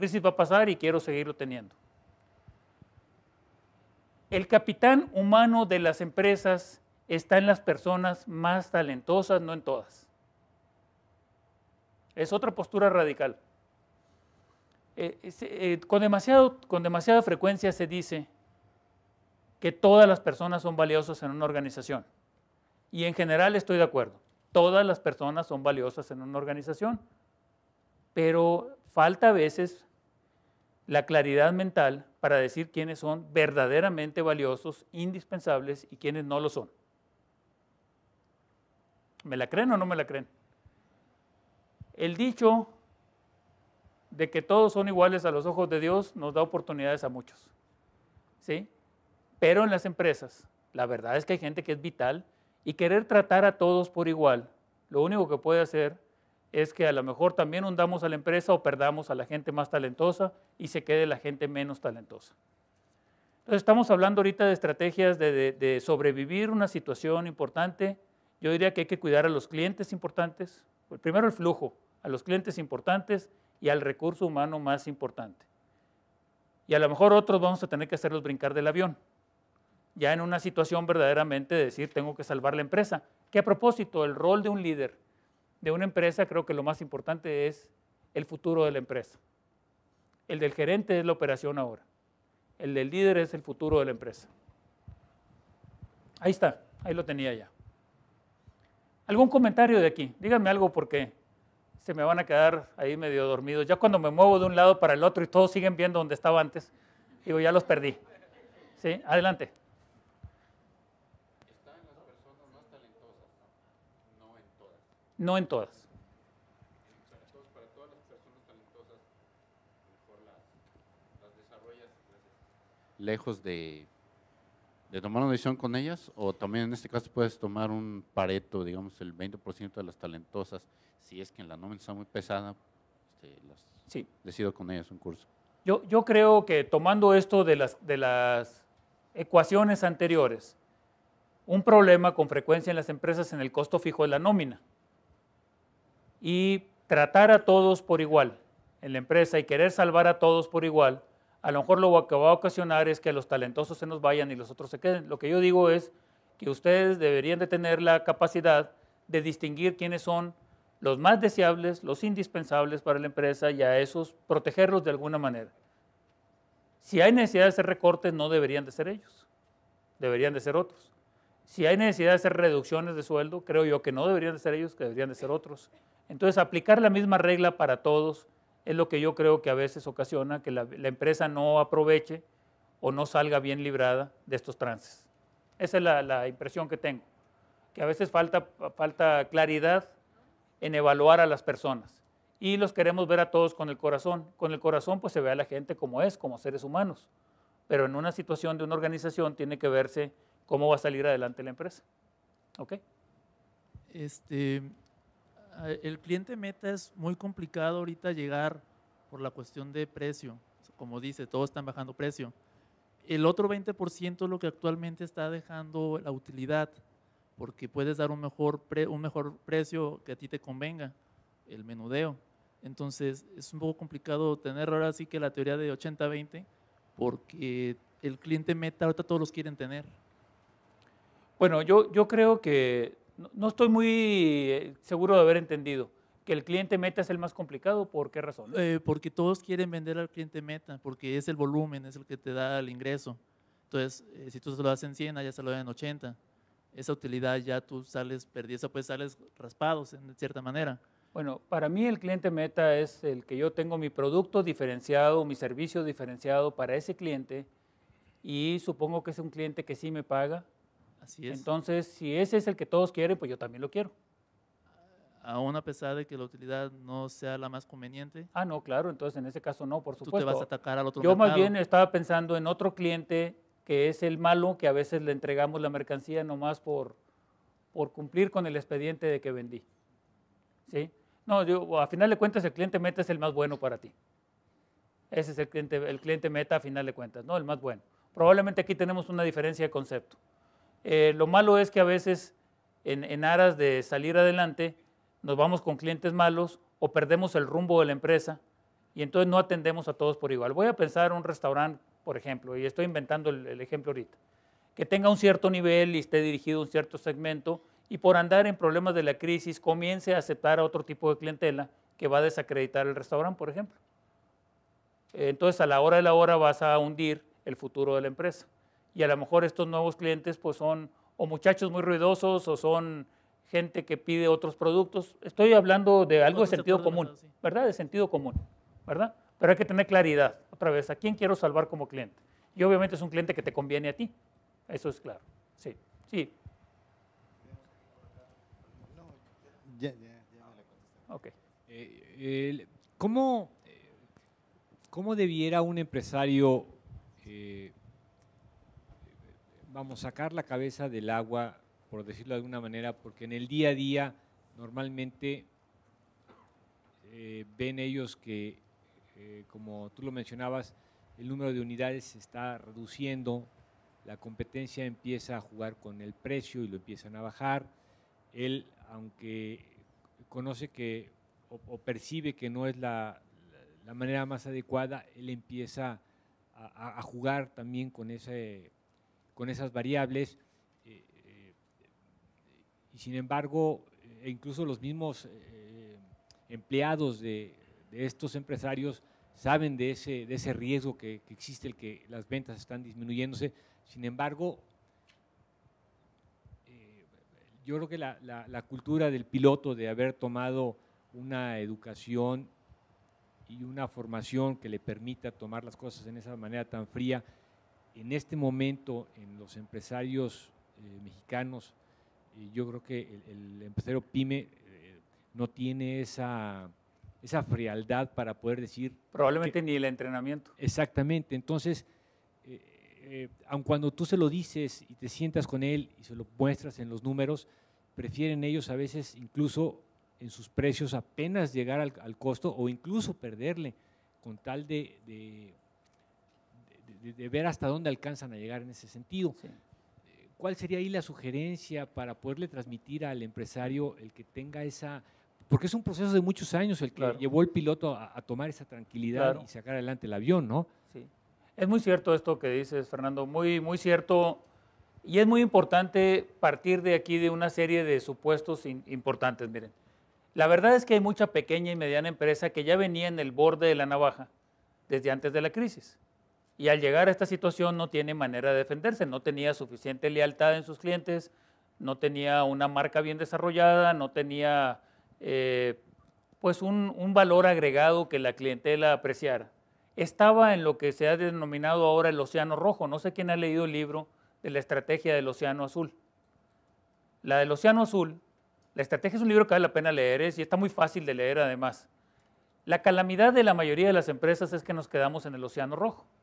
crisis va a pasar y quiero seguirlo teniendo. El capitán humano de las empresas está en las personas más talentosas, no en todas. Es otra postura radical. Eh, eh, con, demasiado, con demasiada frecuencia se dice que todas las personas son valiosas en una organización. Y en general estoy de acuerdo. Todas las personas son valiosas en una organización. Pero falta a veces la claridad mental para decir quiénes son verdaderamente valiosos, indispensables y quiénes no lo son. ¿Me la creen o no me la creen? El dicho de que todos son iguales a los ojos de Dios nos da oportunidades a muchos. ¿Sí? Pero en las empresas, la verdad es que hay gente que es vital y querer tratar a todos por igual, lo único que puede hacer es que a lo mejor también hundamos a la empresa o perdamos a la gente más talentosa y se quede la gente menos talentosa. Entonces estamos hablando ahorita de estrategias de, sobrevivir una situación importante. Yo diría que hay que cuidar a los clientes importantes, pues, primero el flujo, a los clientes importantes y al recurso humano más importante. Y a lo mejor otros vamos a tener que hacerlos brincar del avión, ya en una situación verdaderamente de decir tengo que salvar la empresa, que a propósito el rol de un líder de una empresa, creo que lo más importante es el futuro de la empresa. El del gerente es la operación ahora. El del líder es el futuro de la empresa. Ahí está, ahí lo tenía ya. ¿Algún comentario de aquí? Díganme algo porque se me van a quedar ahí medio dormidos. Ya cuando me muevo de un lado para el otro y todos siguen viendo donde estaba antes, digo, ya los perdí. ¿Sí? Adelante. No en todas. Para todas las personas talentosas, las, desarrollas. Lejos de, tomar una decisión con ellas, o también en este caso puedes tomar un pareto, digamos, el 20% de las talentosas, si es que en la nómina está muy pesada, este, las decido con ellas un curso. Yo, yo creo que tomando esto de las, de las ecuaciones anteriores, un problema con frecuencia en las empresas en el costo fijo de la nómina y tratar a todos por igual en la empresa y querer salvar a todos por igual, a lo mejor lo que va a ocasionar es que los talentosos se nos vayan y los otros se queden. Lo que yo digo es que ustedes deberían de tener la capacidad de distinguir quiénes son los más deseables, los indispensables para la empresa y a esos protegerlos de alguna manera. Si hay necesidad de hacer recortes, no deberían de ser ellos, deberían de ser otros. Si hay necesidad de hacer reducciones de sueldo, creo yo que no deberían de ser ellos, que deberían de ser otros. Entonces, aplicar la misma regla para todos es lo que yo creo que a veces ocasiona que la, empresa no aproveche o no salga bien librada de estos trances. Esa es la, impresión que tengo, que a veces falta, falta claridad en evaluar a las personas y los queremos ver a todos con el corazón. Con el corazón pues se ve a la gente como es, como seres humanos. Pero en una situación de una organización tiene que verse cómo va a salir adelante la empresa. ¿Ok? Este, eh, el cliente meta es muy complicado ahorita llegar por la cuestión de precio. Como dice, todos están bajando precio. El otro 20% es lo que actualmente está dejando la utilidad, porque puedes dar un mejor, un mejor precio que a ti te convenga, el menudeo. Entonces es un poco complicado tener ahora sí que la teoría de 80-20, porque el cliente meta ahorita todos los quieren tener. Bueno, yo, yo creo que no, estoy muy eh, seguro de haber entendido. Que el cliente meta es el más complicado, ¿por qué razón? Eh, porque todos quieren vender al cliente meta, porque es el volumen, es el que te da el ingreso. Entonces, eh, si tú se lo das en 100, ya se lo dan en 80. Esa utilidad ya tú sales perdida, pues sales raspados en cierta manera. Bueno, para mí el cliente meta es el que yo tengo mi producto diferenciado, mi servicio diferenciado para ese cliente y supongo que es un cliente que sí me paga, entonces, si ese es el que todos quieren, pues yo también lo quiero. Aún a pesar de que la utilidad no sea la más conveniente. Ah, no, claro, entonces en ese caso no, por supuesto. Tú te vas a atacar al otro Yo más bien estaba pensando en otro cliente que es el malo, que a veces le entregamos la mercancía nomás por, por cumplir con el expediente de que vendí. ¿Sí? No, yo, a final de cuentas el cliente meta es el más bueno para ti. Ese es el cliente, el cliente meta a final de cuentas, ¿no? El más bueno. Probablemente aquí tenemos una diferencia de concepto. Eh, lo malo es que a veces en, aras de salir adelante nos vamos con clientes malos o perdemos el rumbo de la empresa y entonces no atendemos a todos por igual. Voy a pensar un restaurante, por ejemplo, y estoy inventando el, el ejemplo ahorita, que tenga un cierto nivel y esté dirigido a un cierto segmento y por andar en problemas de la crisis comience a aceptar a otro tipo de clientela que va a desacreditar el restaurante, por ejemplo. Entonces, a la hora de la hora vas a hundir el futuro de la empresa y a lo mejor estos nuevos clientes pues son o muchachos muy ruidosos o son gente que pide otros productos. Estoy hablando de algo de sentido común, verdad, De sentido común, ¿verdad? Pero hay que tener claridad, otra vez, ¿a quién quiero salvar como cliente? Y obviamente es un cliente que te conviene a ti, eso es claro, sí, sí. Eh, ¿cómo, eh, ¿Cómo debiera un empresario eh, vamos, a sacar la cabeza del agua, por decirlo de alguna manera, porque en el día a día normalmente eh, ven ellos que, eh, como tú lo mencionabas, el número de unidades se está reduciendo, la competencia empieza a jugar con el precio y lo empiezan a bajar. Él, aunque conoce que o, percibe que no es la, manera más adecuada, él empieza a, a jugar también con ese con esas variables. Eh, eh, y sin embargo, eh, e incluso los mismos empleados de, estos empresarios saben de ese, riesgo que, existe, el que las ventas están disminuyéndose. Sin embargo, yo creo que la, la, cultura del piloto de haber tomado una educación y una formación que le permita tomar las cosas en esa manera tan fría en este momento en los empresarios eh, mexicanos, eh, yo creo que el, empresario pyme eh, no tiene esa, frialdad para poder decir... Probablemente ni el entrenamiento. Exactamente, entonces, aun cuando tú se lo dices y te sientas con él y se lo muestras en los números, prefieren ellos a veces incluso en sus precios apenas llegar al, costo o incluso perderle con tal de de, ver hasta dónde alcanzan a llegar en ese sentido. ¿Cuál sería ahí la sugerencia para poderle transmitir al empresario el que tenga esa... Porque es un proceso de muchos años el que llevó el piloto a, tomar esa tranquilidad y sacar adelante el avión, ¿no? Es muy cierto esto que dices, Fernando, muy, muy cierto. Y es muy importante partir de aquí de una serie de supuestos importantes. Miren, la verdad es que hay mucha pequeña y mediana empresa que ya venía en el borde de la navaja desde antes de la crisis. Y al llegar a esta situación no tiene manera de defenderse, no tenía suficiente lealtad en sus clientes, no tenía una marca bien desarrollada, no tenía eh, pues un, valor agregado que la clientela apreciara. Estaba en lo que se ha denominado ahora el Océano Rojo. No sé quién ha leído el libro de la estrategia del Océano Azul. La del Océano Azul, la estrategia es un libro que vale la pena leer es, ¿eh? y está muy fácil de leer además. La calamidad de la mayoría de las empresas es que nos quedamos en el Océano Rojo.